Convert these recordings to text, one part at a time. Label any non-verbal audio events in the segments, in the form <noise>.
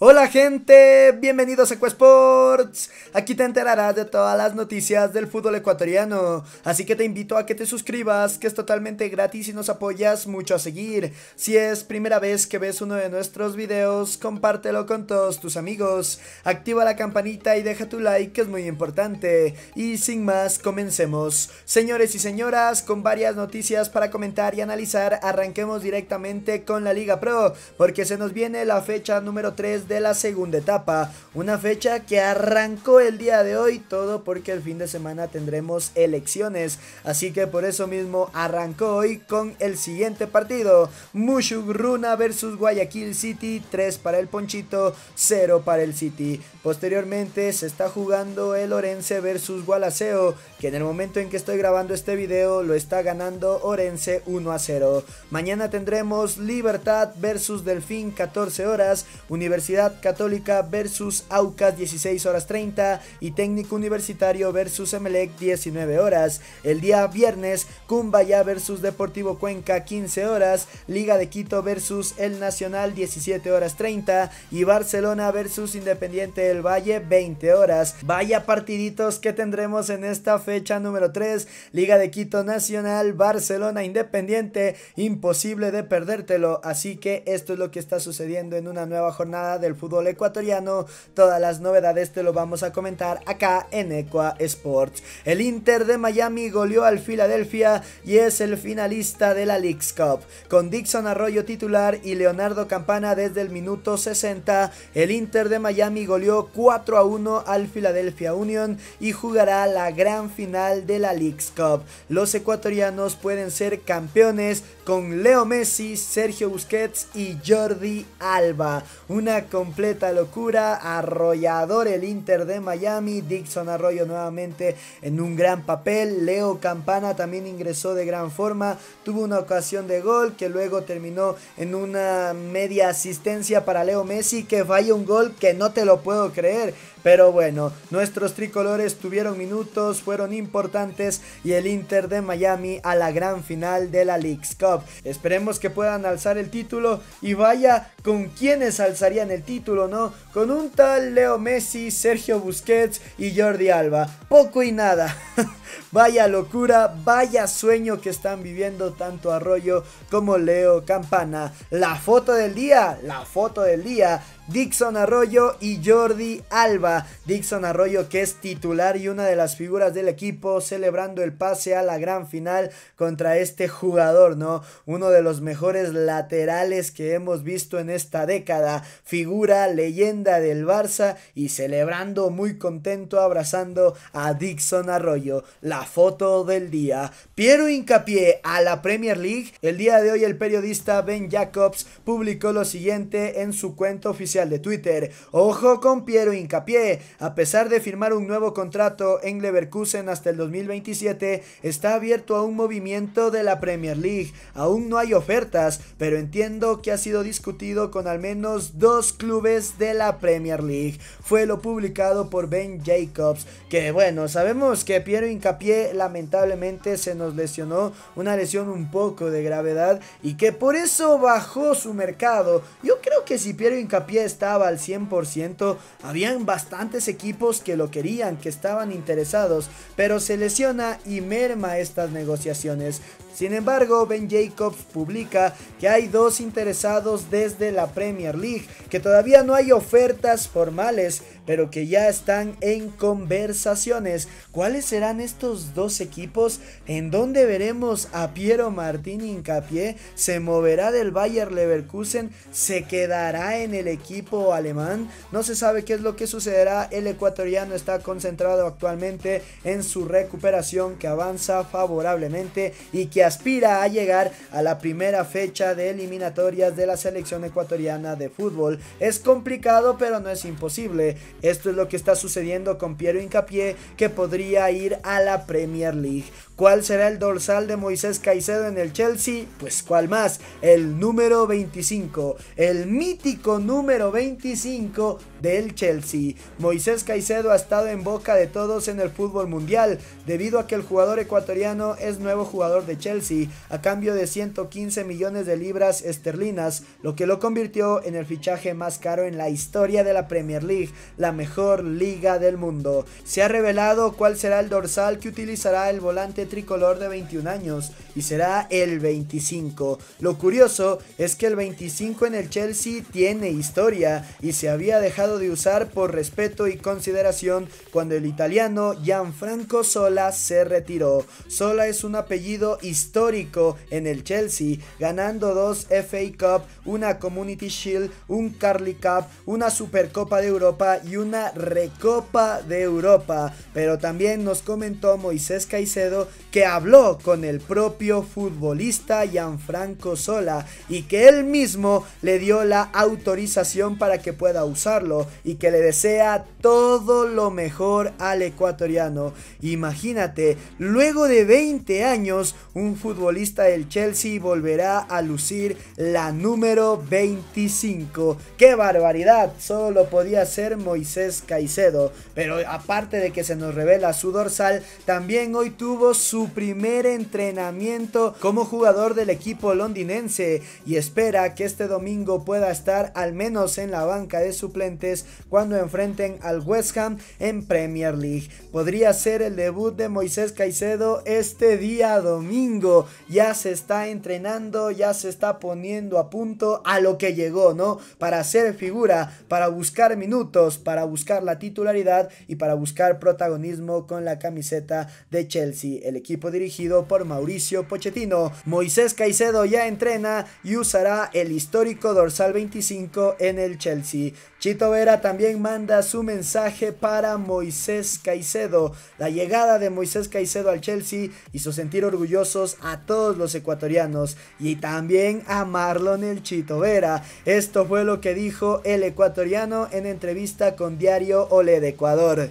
Hola gente, bienvenidos a CueSports. Aquí te enterarás de todas las noticias del fútbol ecuatoriano, así que te invito a que te suscribas, que es totalmente gratis y nos apoyas mucho a seguir. Si es primera vez que ves uno de nuestros videos, compártelo con todos tus amigos, activa la campanita y deja tu like que es muy importante. Y sin más, comencemos. Señores y señoras, con varias noticias para comentar y analizar, arranquemos directamente con la Liga Pro, porque se nos viene la fecha número 3 de la segunda etapa, una fecha que arrancó el día de hoy, todo porque el fin de semana tendremos elecciones, así que por eso mismo arrancó hoy con el siguiente partido, Mushugruna versus Guayaquil City, 3 para el Ponchito, 0 para el City. Posteriormente se está jugando el Orense versus Gualaceo, que en el momento en que estoy grabando este video lo está ganando Orense 1 a 0. Mañana tendremos Libertad versus Delfín 14 horas, Universidad Católica versus Aucas 16 horas 30 y Técnico Universitario versus Emelec 19 horas. El día viernes, Cumbaya versus Deportivo Cuenca 15 horas, Liga de Quito versus El Nacional 17 horas 30 y Barcelona versus Independiente del Valle 20 horas. Vaya partiditos que tendremos en esta fecha número 3, Liga de Quito Nacional, Barcelona Independiente, imposible de perdértelo, así que esto es lo que está sucediendo en una nueva jornada de del fútbol ecuatoriano. Todas las novedades te lo vamos a comentar acá en Equa Sports. El Inter de Miami goleó al Philadelphia y es el finalista de la League's Cup. Con Dixon Arroyo titular y Leonardo Campana desde el minuto 60, el Inter de Miami goleó 4 a 1 al Philadelphia Union y jugará la gran final de la League's Cup. Los ecuatorianos pueden ser campeones con Leo Messi, Sergio Busquets y Jordi Alba. Una completa locura, arrollador el Inter de Miami, Dixon Arroyo nuevamente en un gran papel, Leo Campana también ingresó de gran forma, tuvo una ocasión de gol que luego terminó en una media asistencia para Leo Messi que falla un gol que no te lo puedo creer. Pero bueno, nuestros tricolores tuvieron minutos, fueron importantes y el Inter de Miami a la gran final de la League's Cup. Esperemos que puedan alzar el título y vaya con quienes alzarían el título, ¿no? Con un tal Leo Messi, Sergio Busquets y Jordi Alba. Poco y nada. <laughs> Vaya locura, vaya sueño que están viviendo tanto Arroyo como Leo Campana. La foto del día, la foto del día. Dixon Arroyo y Jordi Alba. Dixon Arroyo que es titular y una de las figuras del equipo celebrando el pase a la gran final contra este jugador, ¿no? Uno de los mejores laterales que hemos visto en esta década. Figura, leyenda del Barça y celebrando muy contento abrazando a Dixon Arroyo la foto del día. Piero hincapié a la Premier League. El día de hoy el periodista Ben Jacobs publicó lo siguiente en su cuenta oficial de Twitter. Ojo con Piero hincapié. A pesar de firmar un nuevo contrato en Leverkusen hasta el 2027, está abierto a un movimiento de la Premier League. Aún no hay ofertas, pero entiendo que ha sido discutido con al menos dos clubes de la Premier League. Fue lo publicado por Ben Jacobs, que bueno, sabemos que Piero hincapié lamentablemente se nos lesionó, una lesión un poco de gravedad y que por eso bajó su mercado. Yo creo que si Piero Hincapié estaba al 100%, habían bastantes equipos que lo querían, que estaban interesados, pero se lesiona y merma estas negociaciones. Sin embargo, Ben Jacobs publica que hay dos interesados desde la Premier League, que todavía no hay ofertas formales pero que ya están en conversaciones. ¿Cuáles serán estos dos equipos? ¿En dónde veremos a Piero Martín Incapié? ¿Se moverá del Bayer Leverkusen? ¿Se quedará en el equipo alemán? No se sabe qué es lo que sucederá. El ecuatoriano está concentrado actualmente en su recuperación que avanza favorablemente y que aspira a llegar a la primera fecha de eliminatorias de la selección ecuatoriana de fútbol. Es complicado pero no es imposible. Esto es lo que está sucediendo con Piero Incapié, que podría ir a la Premier League. ¿Cuál será el dorsal de Moisés Caicedo en el Chelsea? Pues cuál más, el número 25, el mítico número 25 del Chelsea. Moisés Caicedo ha estado en boca de todos en el fútbol mundial, debido a que el jugador ecuatoriano es nuevo jugador de Chelsea, a cambio de 115 millones de libras esterlinas, lo que lo convirtió en el fichaje más caro en la historia de la Premier League, la mejor liga del mundo. Se ha revelado cuál será el dorsal que utilizará el volante tricolor de 21 años y será el 25. Lo curioso es que el 25 en el Chelsea tiene historia y se había dejado de usar por respeto y consideración cuando el italiano Gianfranco Sola se retiró. Sola es un apellido histórico en el Chelsea, ganando dos FA Cup, una Community Shield, un Carly Cup, una Supercopa de Europa y una Recopa de Europa. Pero también nos comentó Moisés Caicedo que habló con el propio futbolista Gianfranco Sola y que él mismo le dio la autorización para que pueda usarlo y que le desea todo lo mejor al ecuatoriano. Imagínate, luego de 20 años, un futbolista del Chelsea volverá a lucir la número 25. ¡Qué barbaridad! Solo podía ser Moisés Caicedo. Pero aparte de que se nos revela su dorsal, también hoy tuvo su primer entrenamiento como jugador del equipo londinense y espera que este domingo pueda estar al menos en la banca de suplentes cuando enfrenten al West Ham en Premier League. Podría ser el debut de Moisés Caicedo este día domingo. Ya se está entrenando, ya se está poniendo a punto a lo que llegó, ¿no? Para ser figura, para buscar minutos, para buscar la titularidad y para buscar protagonismo con la camiseta de Chelsea equipo dirigido por Mauricio Pochettino. Moisés Caicedo ya entrena y usará el histórico dorsal 25 en el Chelsea. Chito Vera también manda su mensaje para Moisés Caicedo. La llegada de Moisés Caicedo al Chelsea hizo sentir orgullosos a todos los ecuatorianos y también a Marlon el Chito Vera. Esto fue lo que dijo el ecuatoriano en entrevista con Diario Ole de Ecuador.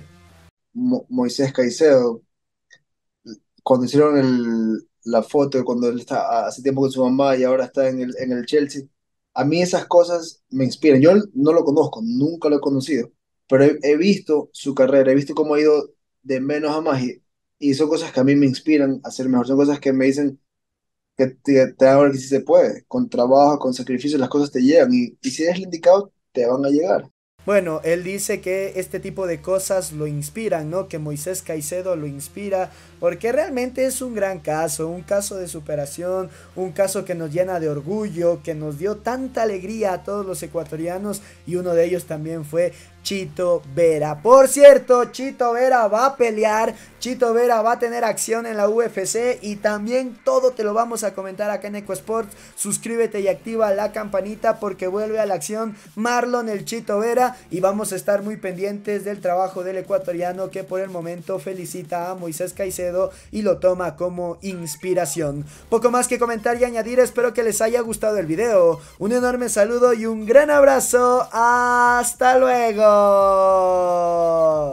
Moisés Caicedo cuando hicieron el, la foto, cuando él está hace tiempo con su mamá y ahora está en el, en el Chelsea, a mí esas cosas me inspiran. Yo no lo conozco, nunca lo he conocido, pero he, visto su carrera, he visto cómo ha ido de menos a más y, son cosas que a mí me inspiran a ser mejor, son cosas que me dicen que te, te hago que si se puede, con trabajo, con sacrificio, las cosas te llegan y, y si eres el indicado, te van a llegar. Bueno, él dice que este tipo de cosas lo inspiran, ¿no? Que Moisés Caicedo lo inspira, porque realmente es un gran caso, un caso de superación, un caso que nos llena de orgullo, que nos dio tanta alegría a todos los ecuatorianos y uno de ellos también fue Chito Vera. Por cierto, Chito Vera va a pelear, Chito Vera va a tener acción en la UFC y también todo te lo vamos a comentar acá en EcoSports. Suscríbete y activa la campanita porque vuelve a la acción Marlon el Chito Vera y vamos a estar muy pendientes del trabajo del ecuatoriano que por el momento felicita a Moisés Caicedo y lo toma como inspiración. Poco más que comentar y añadir, espero que les haya gustado el video. Un enorme saludo y un gran abrazo. Hasta luego. Oh.